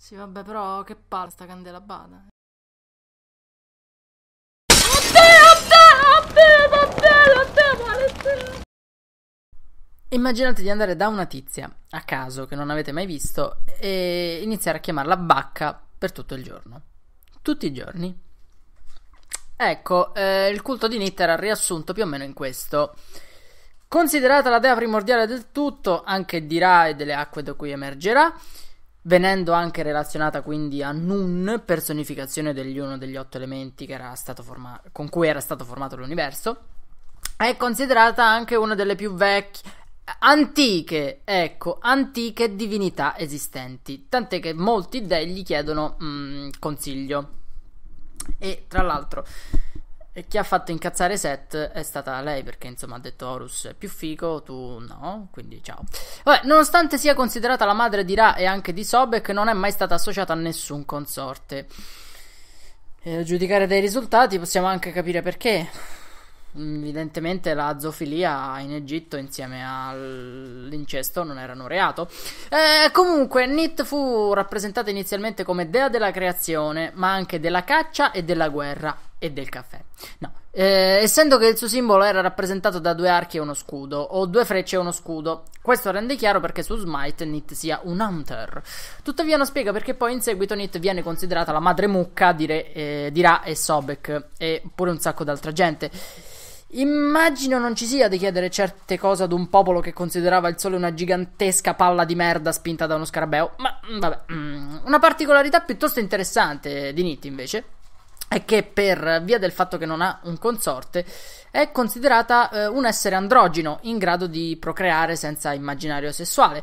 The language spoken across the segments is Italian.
Sì, vabbè, però che palla sta candela bada. Immaginate di andare da una tizia a caso che non avete mai visto e iniziare a chiamarla Bacca per tutto il giorno. Tutti i giorni. Ecco, eh, il culto di Nit era riassunto più o meno in questo. Considerata la dea primordiale del tutto, anche di Ra e delle acque da cui emergerà, venendo anche relazionata quindi a Nun, personificazione degli uno degli otto elementi forma- con cui era stato formato l'universo, è considerata anche una delle più vecchie antiche, ecco, antiche divinità esistenti, tant'è che molti dei gli chiedono mh, mm, consiglio. E tra l'altro e chi ha fatto incazzare Seth è stata lei perché insomma ha detto Horus è più figo, tu no, quindi ciao. Vabbè, nonostante sia considerata la madre di Ra e anche di Sobek, non è mai stata associata a nessun consorte. E a giudicare dai risultati possiamo anche capire perché. Evidentemente la zoofilia in Egitto insieme all'incesto non era un reato. Eh, comunque, Nit fu rappresentata inizialmente come dea della creazione, ma anche della caccia e della guerra e del caffè. No. Eh, essendo che il suo simbolo era rappresentato da due archi e uno scudo, o due frecce e uno scudo, questo rende chiaro perché su Smite Nit sia un hunter. Tuttavia non spiega perché poi in seguito Nit viene considerata la madre mucca di, eh, di Ra e Sobek, e pure un sacco d'altra gente. Immagino non ci sia di chiedere certe cose ad un popolo che considerava il sole una gigantesca palla di merda spinta da uno scarabeo, ma mm, vabbè. Mm, una particolarità piuttosto interessante di Nit invece è che per via del fatto che non ha un consorte è considerata eh, un essere androgeno in grado di procreare senza immaginario sessuale.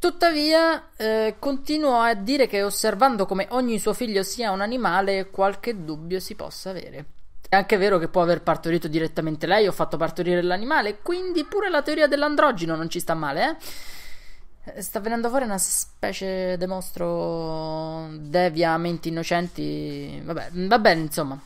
Tuttavia, eh, continuo a dire che osservando come ogni suo figlio sia un animale, qualche dubbio si possa avere. È anche vero che può aver partorito direttamente lei o fatto partorire l'animale, quindi pure la teoria dell'androgeno non ci sta male, eh? Sta venendo fuori una specie di mostro deviamente innocenti. Vabbè, va bene, insomma.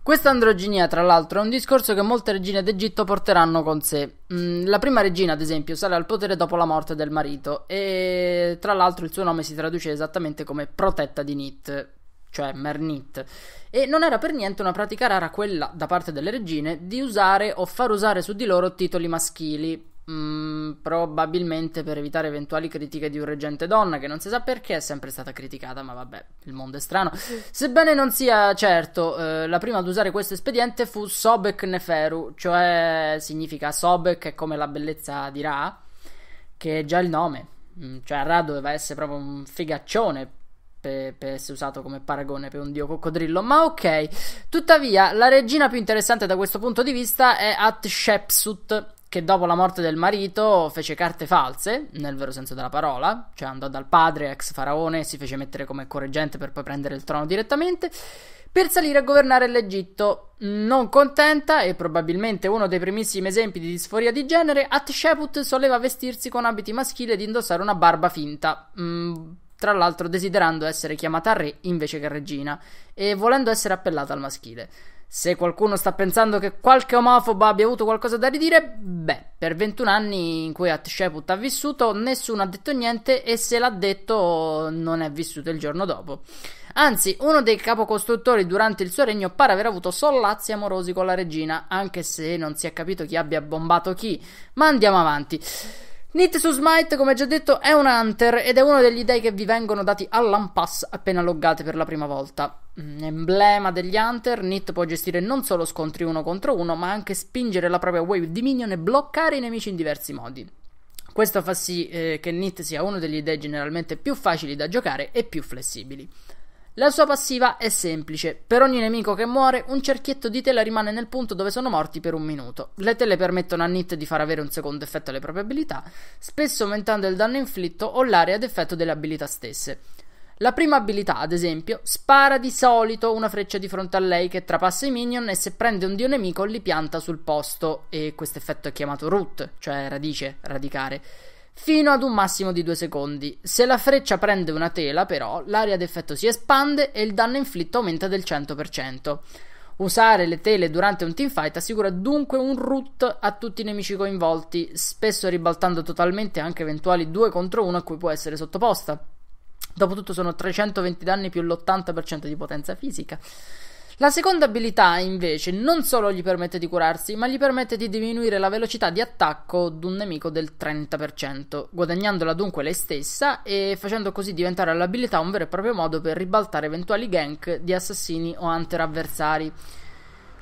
Questa androginia, tra l'altro, è un discorso che molte regine d'Egitto porteranno con sé. Mm, la prima regina, ad esempio, sale al potere dopo la morte del marito e, tra l'altro, il suo nome si traduce esattamente come protetta di Nit, cioè Mernit, e non era per niente una pratica rara quella, da parte delle regine, di usare o far usare su di loro titoli maschili, Mm, probabilmente per evitare eventuali critiche di un reggente donna che non si sa perché è sempre stata criticata, ma vabbè, il mondo è strano. Sebbene non sia certo, eh, la prima ad usare questo espediente fu Sobek Neferu, cioè significa Sobek è come la bellezza di Ra, che è già il nome. Mm, cioè Ra doveva essere proprio un figaccione per, essere usato come paragone per un dio coccodrillo, ma ok. Tuttavia, la regina più interessante da questo punto di vista è Hatshepsut che dopo la morte del marito fece carte false, nel vero senso della parola, cioè andò dal padre, ex faraone, e si fece mettere come correggente per poi prendere il trono direttamente, per salire a governare l'Egitto. Non contenta, e probabilmente uno dei primissimi esempi di disforia di genere, Hatsheput soleva vestirsi con abiti maschili ed indossare una barba finta. Mm, tra l'altro desiderando essere chiamata re invece che regina e volendo essere appellata al maschile. Se qualcuno sta pensando che qualche omofobo abbia avuto qualcosa da ridire, beh, per 21 anni in cui Hatsheput ha vissuto, nessuno ha detto niente e se l'ha detto non è vissuto il giorno dopo. Anzi, uno dei capocostruttori durante il suo regno pare aver avuto sollazzi amorosi con la regina, anche se non si è capito chi abbia bombato chi. Ma andiamo avanti. Nit su Smite, come già detto, è un hunter ed è uno degli dei che vi vengono dati all'unpass appena loggate per la prima volta. Mm, emblema degli hunter, Nit può gestire non solo scontri uno contro uno, ma anche spingere la propria wave di minion e bloccare i nemici in diversi modi. Questo fa sì eh, che Nit sia uno degli dei generalmente più facili da giocare e più flessibili. La sua passiva è semplice. Per ogni nemico che muore, un cerchietto di tela rimane nel punto dove sono morti per un minuto. Le tele permettono a Nit di far avere un secondo effetto alle proprie abilità, spesso aumentando il danno inflitto o l'area d'effetto delle abilità stesse. La prima abilità, ad esempio, spara di solito una freccia di fronte a lei che trapassa i minion e se prende un dio nemico li pianta sul posto e questo effetto è chiamato root, cioè radice, radicare fino ad un massimo di 2 secondi. Se la freccia prende una tela, però, l'area d'effetto si espande e il danno inflitto aumenta del 100%. Usare le tele durante un teamfight assicura dunque un root a tutti i nemici coinvolti, spesso ribaltando totalmente anche eventuali 2 contro 1 a cui può essere sottoposta. Dopotutto sono 320 danni più l'80% di potenza fisica. La seconda abilità, invece, non solo gli permette di curarsi, ma gli permette di diminuire la velocità di attacco d'un nemico del 30%, guadagnandola dunque lei stessa e facendo così diventare l'abilità un vero e proprio modo per ribaltare eventuali gank di assassini o hunter avversari.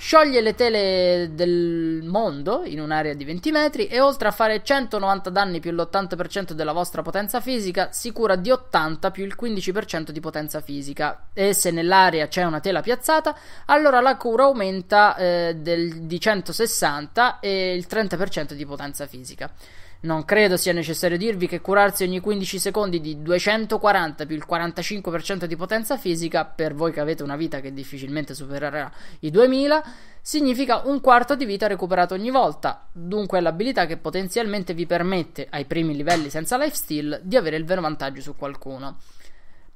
Scioglie le tele del mondo in un'area di 20 metri e oltre a fare 190 danni più l'80% della vostra potenza fisica, si cura di 80 più il 15% di potenza fisica. E se nell'area c'è una tela piazzata, allora la cura aumenta eh, del, di 160 e il 30% di potenza fisica. Non credo sia necessario dirvi che curarsi ogni 15 secondi di 240 più il 45% di potenza fisica, per voi che avete una vita che difficilmente supererà i 2000, significa un quarto di vita recuperato ogni volta, dunque è l'abilità che potenzialmente vi permette, ai primi livelli senza lifesteal, di avere il vero vantaggio su qualcuno.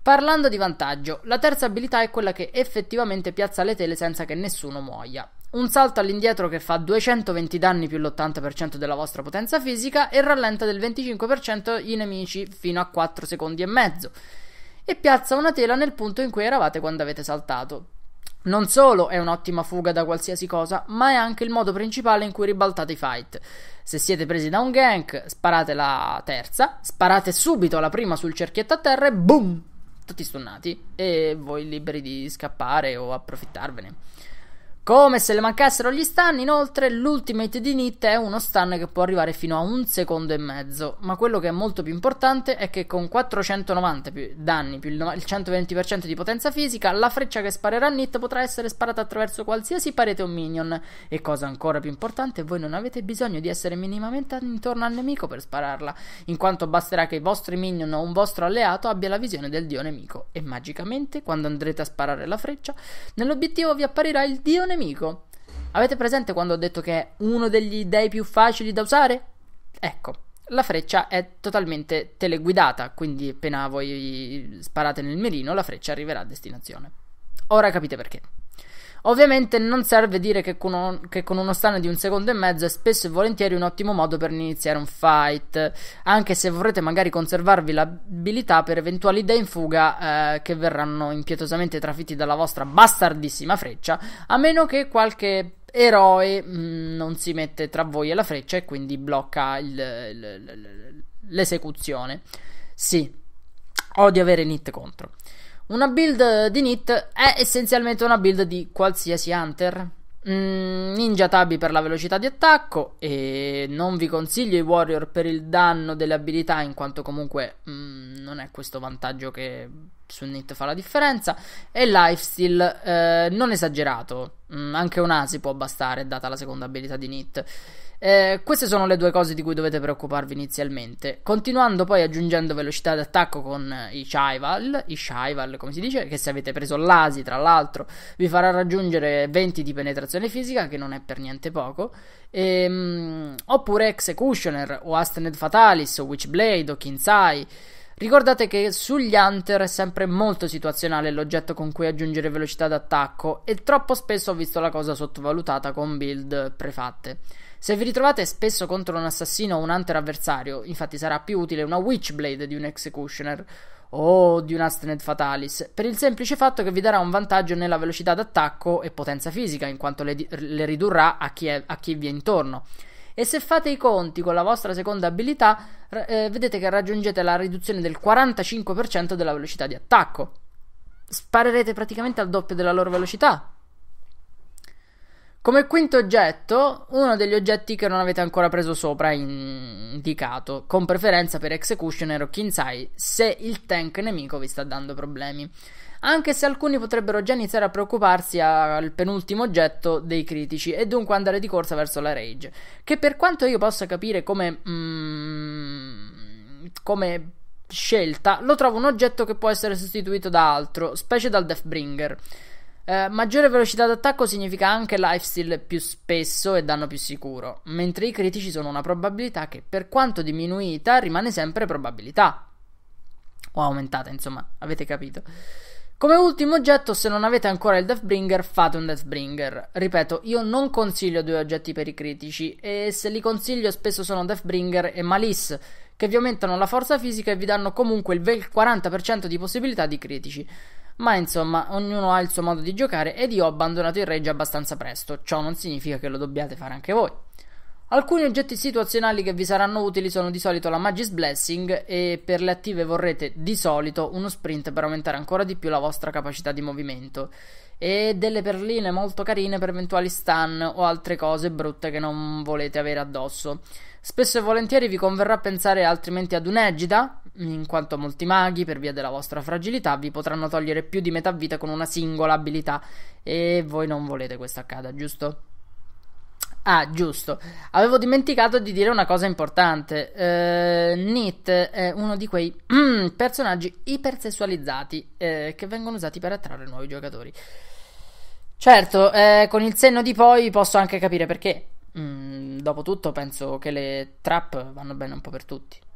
Parlando di vantaggio, la terza abilità è quella che effettivamente piazza le tele senza che nessuno muoia. Un salto all'indietro che fa 220 danni più l'80% della vostra potenza fisica e rallenta del 25% i nemici fino a 4 secondi e mezzo. E piazza una tela nel punto in cui eravate quando avete saltato. Non solo è un'ottima fuga da qualsiasi cosa, ma è anche il modo principale in cui ribaltate i fight. Se siete presi da un gank, sparate la terza, sparate subito la prima sul cerchietto a terra e boom! Tutti stunnati e voi liberi di scappare o approfittarvene. Come se le mancassero gli stun, inoltre l'Ultimate di Nit è uno stun che può arrivare fino a un secondo e mezzo, ma quello che è molto più importante è che con 490 più danni più il 120% di potenza fisica, la freccia che sparerà Nit potrà essere sparata attraverso qualsiasi parete o minion, e cosa ancora più importante, voi non avete bisogno di essere minimamente intorno al nemico per spararla, in quanto basterà che i vostri minion o un vostro alleato abbia la visione del dio nemico, e magicamente quando andrete a sparare la freccia, nell'obiettivo vi apparirà il dio nemico nemico. Avete presente quando ho detto che è uno degli dei più facili da usare? Ecco, la freccia è totalmente teleguidata, quindi appena voi sparate nel mirino la freccia arriverà a destinazione. Ora capite perché. Ovviamente non serve dire che con, un, che con uno stun di un secondo e mezzo è spesso e volentieri un ottimo modo per iniziare un fight, anche se vorrete magari conservarvi l'abilità per eventuali idee in fuga eh, che verranno impietosamente trafitti dalla vostra bastardissima freccia, a meno che qualche eroe mh, mm, non si mette tra voi e la freccia e quindi blocca il, il, l'esecuzione. Sì, odio avere nit contro. Una build di Nit è essenzialmente una build di qualsiasi Hunter. Mm, ninja Tabi per la velocità di attacco e non vi consiglio i Warrior per il danno delle abilità in quanto comunque mm, non è questo vantaggio che su Nit fa la differenza e Lifesteal eh, non esagerato, mm, anche un Asi può bastare data la seconda abilità di Nit eh, queste sono le due cose di cui dovete preoccuparvi inizialmente. Continuando poi aggiungendo velocità d'attacco con eh, i Chival, i Chival come si dice, che se avete preso l'Asi tra l'altro vi farà raggiungere 20 di penetrazione fisica, che non è per niente poco. E, ehm, oppure Executioner o Astened Fatalis o Witchblade o Kinsai. Ricordate che sugli Hunter è sempre molto situazionale l'oggetto con cui aggiungere velocità d'attacco e troppo spesso ho visto la cosa sottovalutata con build prefatte. Se vi ritrovate spesso contro un assassino o un hunter avversario, infatti sarà più utile una Witchblade di un Executioner o di un Astened Fatalis, per il semplice fatto che vi darà un vantaggio nella velocità d'attacco e potenza fisica, in quanto le, le ridurrà a chi, è, a chi vi è intorno. E se fate i conti con la vostra seconda abilità, eh, vedete che raggiungete la riduzione del 45% della velocità di attacco. Sparerete praticamente al doppio della loro velocità, come quinto oggetto, uno degli oggetti che non avete ancora preso sopra indicato, con preferenza per Executioner o Kinsai, se il tank nemico vi sta dando problemi. Anche se alcuni potrebbero già iniziare a preoccuparsi al penultimo oggetto dei critici e dunque andare di corsa verso la Rage, che per quanto io possa capire come... Mm, come scelta, lo trovo un oggetto che può essere sostituito da altro, specie dal Deathbringer. Eh, maggiore velocità d'attacco significa anche lifesteal più spesso e danno più sicuro, mentre i critici sono una probabilità che per quanto diminuita rimane sempre probabilità. O aumentata, insomma, avete capito. Come ultimo oggetto, se non avete ancora il Deathbringer, fate un Deathbringer. Ripeto, io non consiglio due oggetti per i critici, e se li consiglio spesso sono Deathbringer e Malice, che vi aumentano la forza fisica e vi danno comunque il 40% di possibilità di critici ma insomma ognuno ha il suo modo di giocare ed io ho abbandonato il Regio abbastanza presto, ciò non significa che lo dobbiate fare anche voi. Alcuni oggetti situazionali che vi saranno utili sono di solito la Magis Blessing e per le attive vorrete di solito uno sprint per aumentare ancora di più la vostra capacità di movimento e delle perline molto carine per eventuali stun o altre cose brutte che non volete avere addosso. Spesso e volentieri vi converrà pensare altrimenti ad un'egida, in quanto molti maghi, per via della vostra fragilità, vi potranno togliere più di metà vita con una singola abilità e voi non volete questo accada, giusto? Ah, giusto. Avevo dimenticato di dire una cosa importante. Eh, Nit è uno di quei mm, personaggi ipersessualizzati eh, che vengono usati per attrarre nuovi giocatori. Certo, eh, con il senno di poi posso anche capire perché. Mm, Dopotutto penso che le trap vanno bene un po' per tutti.